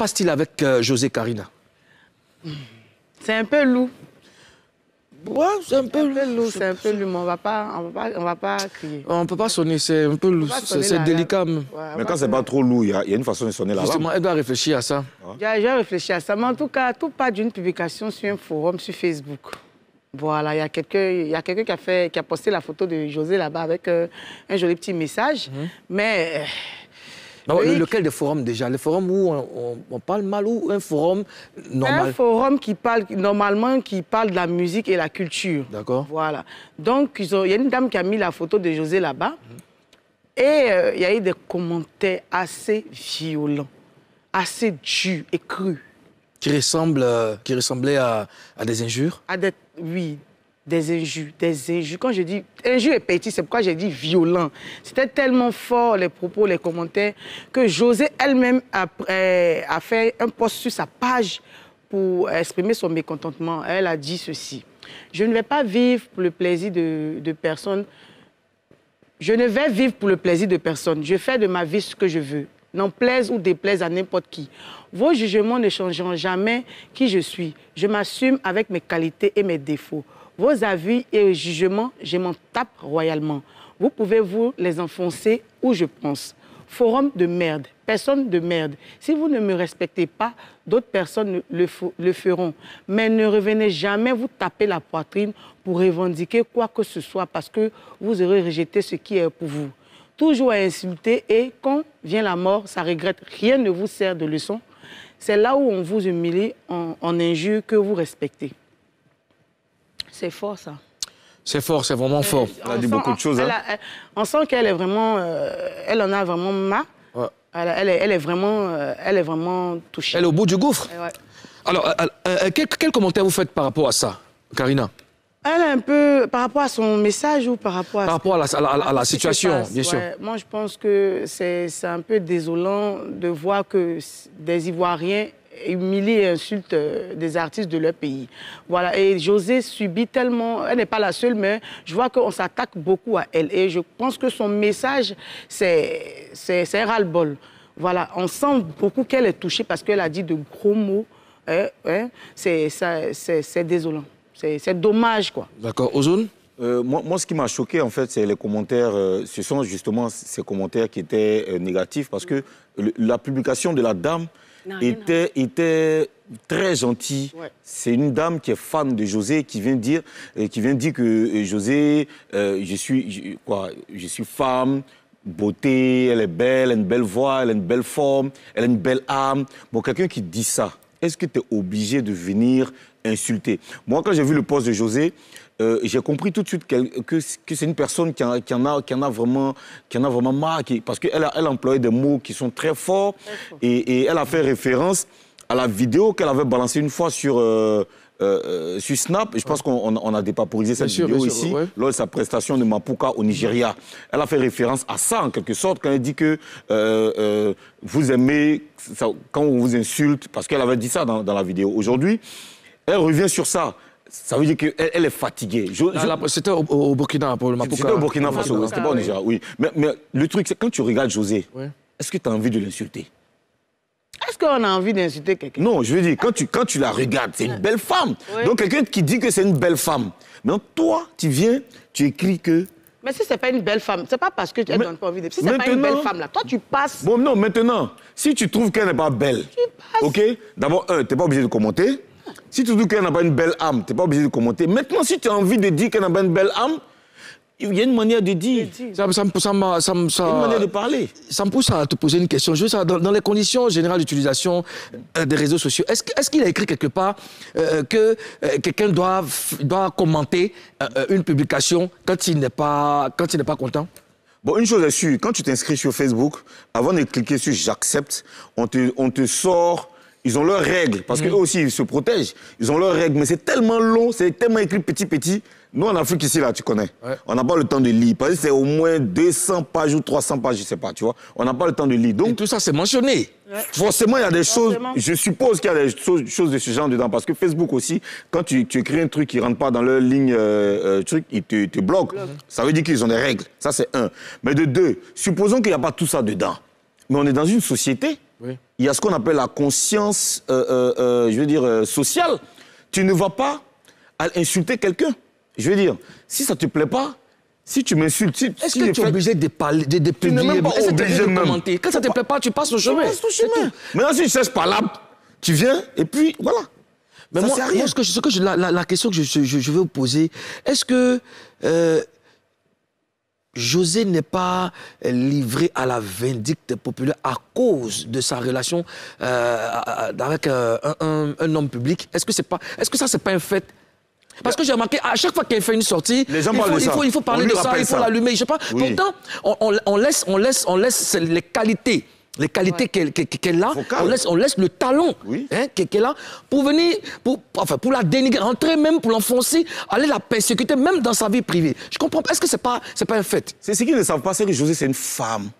passe-t-il avec euh, José Karina C'est un peu loup. Ouais, c'est un, peu lourd. C'est un peu loup, mais on va pas, on va pas, on va pas crier. On peut pas sonner, c'est un peu lourd. c'est délicat. mais quand c'est pas trop lourd, il y, a une façon de sonner là Justement, elle doit réfléchir à ça. J'ai réfléchi à ça, mais en tout cas, tout part d'une publication sur un forum sur Facebook. Voilà, il y a quelqu'un qui, a fait, qui a posté la photo de José là-bas avec euh, un joli petit message. Mhm. Mais euh, lequel des forums déjà Le forum où on, parle mal ou un forum normal Un forum qui parle normalement, qui parle de la musique et la culture. D'accord. Voilà. Donc, il y a une dame qui a mis la photo de José là-bas. Et euh, il y a eu des commentaires assez violents, assez durs et crus. Qui, ressemble euh, qui ressemblaient à, à des injures à Oui, des injures, des injures. Quand je dis injures et petit, c'est pourquoi j'ai dit violent. C'était tellement fort, les propos, les commentaires, que José elle-même a, euh, a, fait un post sur sa page pour exprimer son mécontentement. Elle a dit ceci. Je ne vais pas vivre pour le plaisir de, de personne. Je ne vais vivre pour le plaisir de personne. Je fais de ma vie ce que je veux n'en plaise ou déplaise à n'importe qui. Vos jugements ne changeront jamais qui je suis. Je m'assume avec mes qualités et mes défauts. Vos avis et jugements, je m'en tape royalement. Vous pouvez vous les enfoncer où je pense. Forum de merde, personne de merde. Si vous ne me respectez pas, d'autres personnes le, feront. Mais ne revenez jamais vous taper la poitrine pour revendiquer quoi que ce soit parce que vous aurez rejeté ce qui est pour vous. Toujours à insulter et quand vient la mort, ça regrette. Rien ne vous sert de leçon. C'est là où on vous humilie en, en injure que vous respectez. C'est fort, ça. C'est fort, c'est vraiment euh, fort. Elle a dit beaucoup de choses. Hein. on sent qu'elle est vraiment. Euh, elle en a vraiment marre. Elle, est, vraiment, euh, elle est vraiment touchée. Elle est au bout du gouffre. Alors, quel, commentaire vous faites par rapport à ça, Karina Elle est un peu. Par rapport à son message ou par rapport à. Par rapport à la, situation, bien sûr. Moi, je pense que c'est un peu désolant de voir que des Ivoiriens humilie et insulte euh, des artistes de leur pays. Voilà, et José subit tellement, elle n'est pas la seule, mais je vois qu'on s'attaque beaucoup à elle. Et je pense que son message, c'est ras-le-bol. Voilà, on sent beaucoup qu'elle est touchée parce qu'elle a dit de gros mots. Hein, hein. C'est désolant. C'est dommage, quoi. D'accord. Ozone euh, moi, moi, ce qui m'a choqué, en fait, c'est les commentaires. Euh, ce sont justement ces commentaires qui étaient négatifs parce que la publication de la dame, était, était très gentil. C'est une dame qui est fan de José qui vient dire, euh, qui vient dire que euh, José, euh, je, suis, quoi, je suis femme, beauté, elle est belle, elle a une belle voix, elle a une belle forme, elle a une belle âme. Bon, quelqu'un qui dit ça, est-ce que tu es obligé de venir insulter Moi, quand j'ai vu le poste de José, euh, j'ai compris tout de suite que, c'est une personne qui en, a, qui en, a, vraiment, qui en a vraiment marqué. Parce qu'elle a, des mots qui sont très forts et, elle a fait référence à la vidéo qu'elle avait balancée une fois sur. Euh, euh, sur Snap, je pense qu'on a dépaporisé cette vidéo ici, lors de sa prestation de Mapuka au Nigeria. Elle a fait référence à ça, en quelque sorte, quand elle dit que vous aimez quand on vous insulte, parce qu'elle avait dit ça dans, dans la vidéo. Aujourd'hui, elle revient sur ça. Ça veut dire qu'elle elle est fatiguée. C'était au, Burkina, pour le C'était au Burkina Faso, c'était pas au Niger, oui. Mais, le truc, c'est quand tu regardes José, est-ce que tu as envie de l'insulter est-ce qu'on a envie d'insulter quelqu'un Non, je veux dire, quand tu, quand tu la regardes, c'est une belle femme. Donc, quelqu'un qui dit que c'est une belle femme. Mais toi, tu viens, tu écris que mais si c'est pas une belle femme, c'est pas parce que tu ne pas envie de. Si c'est pas une belle femme là, toi tu passes. Bon non, maintenant, si tu trouves qu'elle n'est pas belle, tu passes. ok. D'abord, un, n'es pas obligé de commenter. Si tu dis qu'elle n'a pas une belle âme, tu n'es pas obligé de commenter. Maintenant, si tu as envie de dire qu'elle n'a pas une belle âme, il y a une manière de dire. Ça, une manière de parler. Ça me pousse à te poser une question. Je dans, les conditions générales d'utilisation euh, des réseaux sociaux, est-ce qu'il a écrit quelque part euh, euh, que quelqu'un doit, doit commenter une publication quand il n'est pas, pas content Bon, une chose est sûre, quand tu t'inscris sur Facebook, avant de cliquer sur j'accepte, on te sort ils ont leurs règles, parce que qu'eux mm. aussi, ils se protègent. Ils ont leurs règles, mais c'est tellement long, c'est tellement écrit petit, petit. Nous, en Afrique, ici, là, tu connais, on n'a pas le temps de lire. Parce que c'est au moins 200 pages ou 300 pages, je ne sais pas, tu vois. On n'a pas le temps de lire. Donc, Et tout ça, c'est mentionné. Forcément, il y a des choses, je suppose qu'il y a des choses, de ce genre dedans. Parce que Facebook aussi, quand tu, tu écris un truc qui ne rentre pas dans leur ligne, euh, euh, truc, ils te, bloquent. Ça veut dire qu'ils ont des règles. Ça, c'est un. Mais de deux, supposons qu'il n'y a pas tout ça dedans. Mais on est dans une société il y a ce qu'on appelle la conscience, euh, euh, euh, je veux dire, sociale. Tu ne vas pas insulter quelqu'un. Je veux dire, si ça ne te plaît pas, si tu m'insultes, si, Est-ce que tu es obligé de parler, de, de Tu pas obligé de commenter. Quand ça ne te plaît pas, tu passes au chemin. Tu passes au chemin. Maintenant, si tu cherches pas là, tu viens et puis voilà. Mais moi, la, question que je, je, vais vous poser, est-ce que José n'est pas euh, livré à la vindicte populaire à cause de sa relation euh, avec euh, un, homme public. Est-ce que, c'est est -ce que ça, c'est pas un fait parce que j'ai remarqué, à chaque fois qu'il fait une sortie, il faut, parler de ça, il faut l'allumer. Je sais pas. Pourtant, laisse, on, laisse, on laisse les qualités les qualités qu'elle a, on laisse, on laisse le talon hein, qu'elle a pour venir, pour, enfin, pour la dénigrer, entrer même, pour l'enfoncer, aller la persécuter même dans sa vie privée. Je comprends Est-ce que ce n'est pas, pas un fait C'est ce qu'ils ne savent pas, c'est que José, c'est une femme.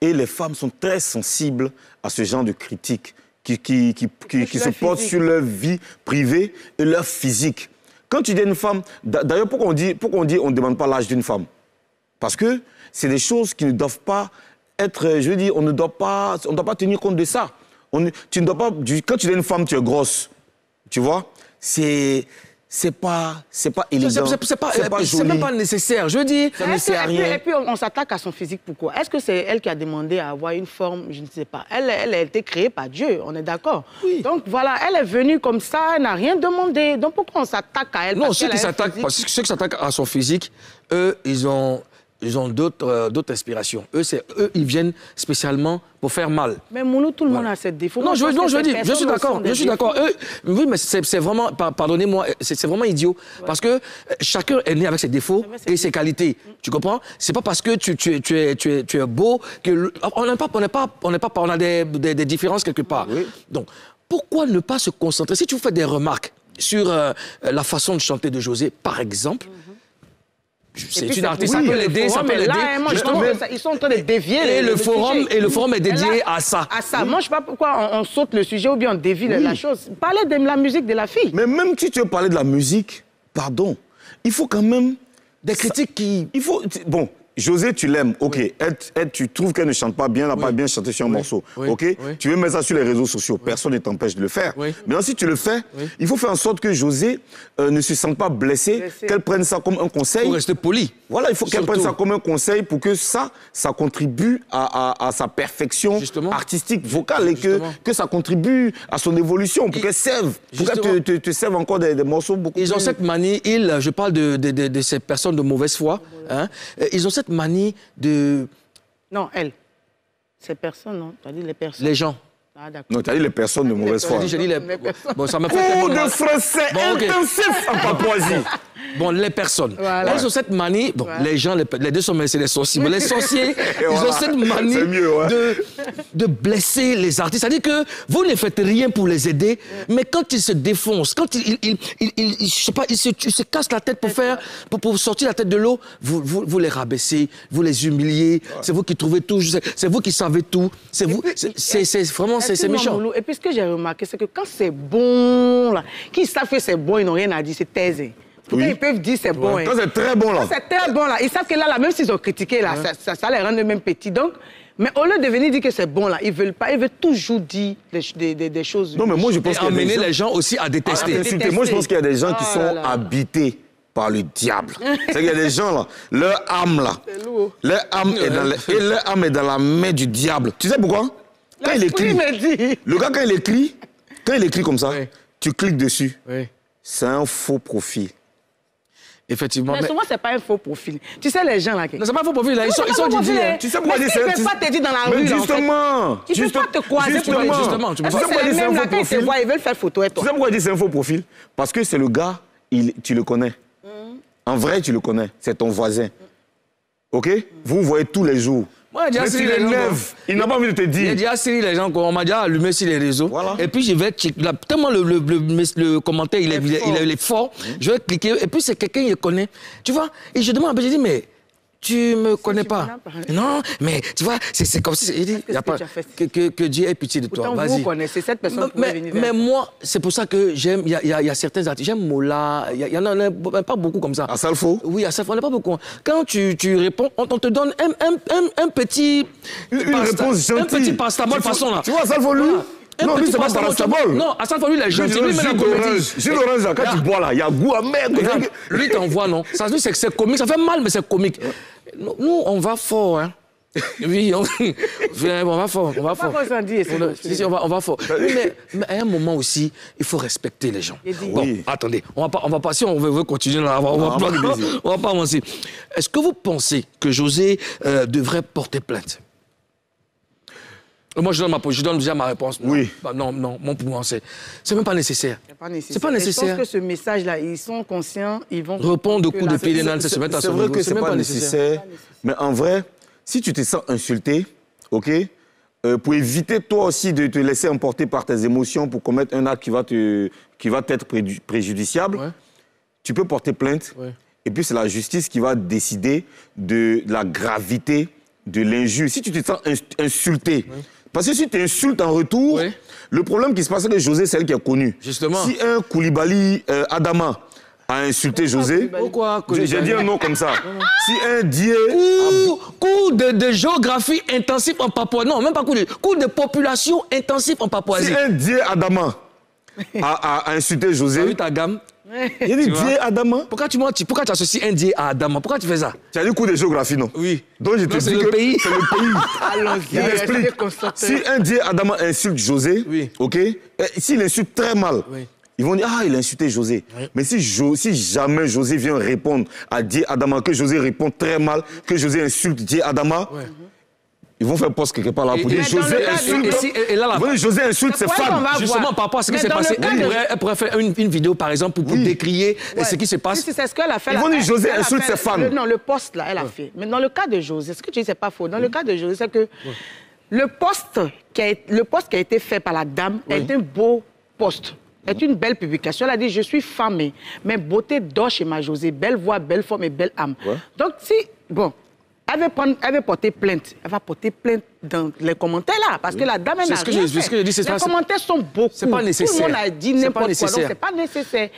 Et les femmes sont très sensibles à ce genre de critiques qui, qui, qui, qui, se portent sur leur vie privée et leur physique. Quand tu dis une femme, d'ailleurs, pourquoi on dit, pourquoi on dit on ne demande pas l'âge d'une femme Parce que c'est des choses qui ne doivent pas être, je veux dire, on ne doit pas, on doit pas tenir compte de ça. On, tu ne dois pas, quand tu es une femme, tu es grosse, tu vois. C'est c'est pas c'est pas élégant. C'est pas c'est euh, même pas nécessaire. Je dis ça sert à rien. Et puis, on, s'attaque à son physique pourquoi Est-ce que c'est elle qui a demandé à avoir une forme, je ne sais pas. Elle elle a été créée par Dieu, on est d'accord. Donc voilà, elle est venue comme ça, elle n'a rien demandé. Donc pourquoi on s'attaque à elle Non, ceux qui s'attaquent à son physique, eux, ils ont ils ont d'autres euh, d'autres aspirations. Eux, eux, ils viennent spécialement pour faire mal. Mais Mounou, tout le monde a cette défaut. Non, je, veux dire, je suis d'accord, je suis d'accord. oui, mais c'est vraiment, pardonnez-moi, c'est vraiment idiot. Parce que chacun est né avec ses défauts et ses qualités. Mm. Tu comprends C'est pas parce que tu, es, tu, es, beau que... On n'est pas, on n'est pas, on n'est pas, on a des, différences quelque part. Donc, pourquoi ne pas se concentrer Si tu fais des remarques sur euh, la façon de chanter de José, par exemple, mm-hmm. C'est une artiste. Hein, ça peut l'aider, ça peut Ils sont en train de dévier. Et le forum et le forum est dédié à ça. À ça. Moi, je sais pas pourquoi on saute le sujet ou bien on dévie la chose. Parlez de la musique de la fille. Mais même si tu veux parler de la musique, pardon, il faut quand même des critiques qui. Il faut bon. José, tu l'aimes, ok. Oui. tu trouves qu'elle ne chante pas bien, elle n'a pas bien chanté sur un morceau, ok. Tu veux mettre ça sur les réseaux sociaux, personne ne t'empêche de le faire. Mais si tu le fais, il faut faire en sorte que José euh, ne se sente pas blessée, blessé. qu'elle prenne ça comme un conseil. Pour rester poli. Voilà, il faut qu'elle prenne ça comme un conseil pour que ça, ça contribue à, sa perfection artistique, vocale, et que, que, ça contribue à son évolution, pour qu'elle serve, pour qu'elle te, te, serve encore des, morceaux beaucoup. Ils ont cette manie, ils, je parle de ces personnes de mauvaise foi. Hein. Euh, ils ont cette manie de... Non, elles. Ces personnes, non Tu as dit les personnes. Les gens. Ah, non, tu as dit les personnes de mauvaise foi. les... Bon, ça fait de français bon, en Papouasie. Bon, les personnes. Voilà. Elles ont cette manie. Bon, les gens, les, deux sont c'est les sorciers. les sorciers, ils ont cette manie de, de, blesser les artistes. C'est-à-dire que vous ne faites rien pour les aider, mais quand ils se défoncent, quand ils, je sais pas, se, se, cassent la tête pour faire, pour, pour sortir la tête de l'eau, vous, vous, les rabaissez, vous les humiliez. C'est vous qui trouvez tout, c'est vous qui savez tout. C'est vous. C'est vraiment c'est méchant. Et puis ce que j'ai remarqué, c'est que quand c'est bon, là, qu'ils savent que c'est bon, ils n'ont rien à dire, c'est taisé. Pourquoi ils peuvent dire c'est bon. Hein. Quand c'est très bon, là. c'est très bon, là. Ils savent que là, même s'ils ont critiqué, là, ça, les rend même petits. Donc, mais au lieu de venir dire que c'est bon, là, ils veulent pas, ils veulent toujours dire des, choses. Non, mais moi, je pense qu'il y a les gens aussi à détester. Moi, je pense qu'il y a des gens qui oh sont habités par le diable. C'est qu'il y a des gens là, leur âme là, leur âme, et leur âme est dans la main du diable. Tu sais pourquoi quand il écrit, le gars, quand il écrit, quand il écrit comme ça, tu cliques dessus. C'est un faux profil. Effectivement. Mais, souvent, ce n'est pas un faux profil. Tu sais, les gens là. Non, pas un faux profil. Ils, sont, ils sont euh, hein. Tu sais pourquoi c'est. Tu ne peux pas te dire dans la mais rue. Justement. Là, en Tu ne peux pas te croiser justement. Justement. Tu sais pas dire là, quand ils te ils veulent faire photo avec toi. Tu sais pourquoi je dis c'est un faux profil Parce que c'est le gars, tu le connais. Mm. En vrai, tu le connais. C'est ton voisin. OK Vous voyez tous les jours. Moi, j'ai les Il n'a pas envie de te dire. J'ai déjà série les gens on m'a déjà allumé sur les réseaux. Et puis je vais tellement le, le, le, commentaire il est, il est, fort, je vais cliquer et puis c'est quelqu'un qui connaît. Tu vois Et je demande, je dis mais tu me connais pas. Non, mais tu vois, c'est comme si. Il dit, y a pas, que, que, Dieu ait pitié de Pourtant, toi. Vous connaissez cette personne mais, venir mais moi, c'est pour ça que j'aime. Il y, a certains artistes. J'aime Mola. Il y, en a, pas beaucoup comme ça. À Salfo Oui, à Salfo, on a pas beaucoup. Quand tu, réponds, on, te donne un, petit. Une, réponse gentille. Un petit pasta, bonne façon là. Tu vois, à Salfo, lui. Non, lui, c'est pas paracétamol. Non, à chaque fois, lui, il est jeune. C'est lui-même comédie. C'est quand tu bois là, il y a goût à merde. Lui, t'envoie, non. Ça se c'est comique. Ça fait mal, mais c'est comique. Nous, on va fort, hein. Oui, on... va fort, on va fort. On, dit, on, va, on va fort. Mais, à un moment aussi, il faut respecter les gens. Bon, attendez, on va pas, on va pas, si on veut, continuer, on, va, pas, on va pas avancer. Est-ce que vous pensez que José euh, devrait porter plainte euh, moi, je donne, je donne déjà ma réponse. oui. Bah, non, non, mon pouvoir, c'est. n'est même pas nécessaire. C'est pas nécessaire. Je pense que ce message-là, ils sont conscients, ils vont. Répondre au coup de pied des c'est se à C'est vrai que c'est pas, pas nécessaire, Mais en vrai, si tu te sens insulté, OK euh, pour éviter toi aussi de te laisser emporter par tes émotions pour commettre un acte qui va te qui va t'être préjudiciable, tu peux porter plainte. Et puis c'est la justice qui va décider de la gravité de l'injure. Si tu te sens insulté, parce que si tu insultes en retour, le problème qui se passe, c'est que José, c'est elle qui a connu. Justement. Si un Koulibaly euh, Adama a insulté José, J'ai dit un nom comme ça. si un dieu... Cours, de, géographie intensive en Papouasie. Non, même pas coup de... Cours de population intensive en Papouasie. Si un dieu Adama a, insulté José... As ah ta gamme il dit Dieu Adama. Pourquoi tu Pourquoi tu associes un Dieu à Adama Pourquoi tu fais ça Tu as dit coup de géographie, non Oui. Donc je te que le pays. C'est le pays. Alors, Il explique. Si un Dieu Adama insulte José, OK? ok eh, S'il insulte très mal, ils vont dire Ah, il a insulté José. Mais si, jamais José vient répondre à Dieu Adama, que José répond très mal, que José insulte Dieu Adama, ils vont faire poste quelque part là pour dire José insulte. et, là, José insulte ses femmes. Justement, par rapport à ce qui s'est passé, elle, pourrait, faire une, vidéo, par exemple, pour, oui. décrier euh, ce qui se passe. Si, c'est ce qu'elle a fait. Ils vont dire José insulte ses femmes. non, le poste, là, elle a fait. Mais dans le cas de José, ce que tu dis, c'est pas faux. Dans le cas de José, c'est que le, poste qui a, le poste qui a été fait par la dame est un beau poste est une belle publication. Elle a dit, je suis femme, mais beauté d'or chez ma José. belle voix, belle forme et belle âme. Donc, si, bon, elle veut, prendre, elle veut, porter plainte. Elle va porter plainte dans les commentaires là, parce que la dame n'a rien fait. Ce que je dis, les commentaires sont beaucoup. C'est pas nécessaire. Tout le monde a dit n'importe quoi, donc c'est pas nécessaire.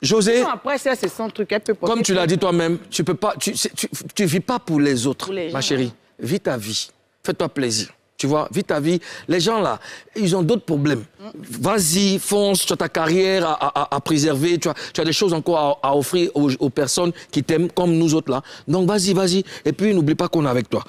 José, après ça, c'est son truc. Elle peut comme tu l'as dit toi-même, tu peux pas, tu, tu, tu, vis pas pour les autres, ma chérie. Vis ta vie, fais-toi plaisir. Tu vois, vite ta vie. Les gens là, ils ont d'autres problèmes. Vas-y, fonce, tu as ta carrière à, préserver, tu as, des choses encore à, offrir aux, personnes qui t'aiment comme nous autres là. Donc vas-y, vas-y. Et puis n'oublie pas qu'on est avec toi.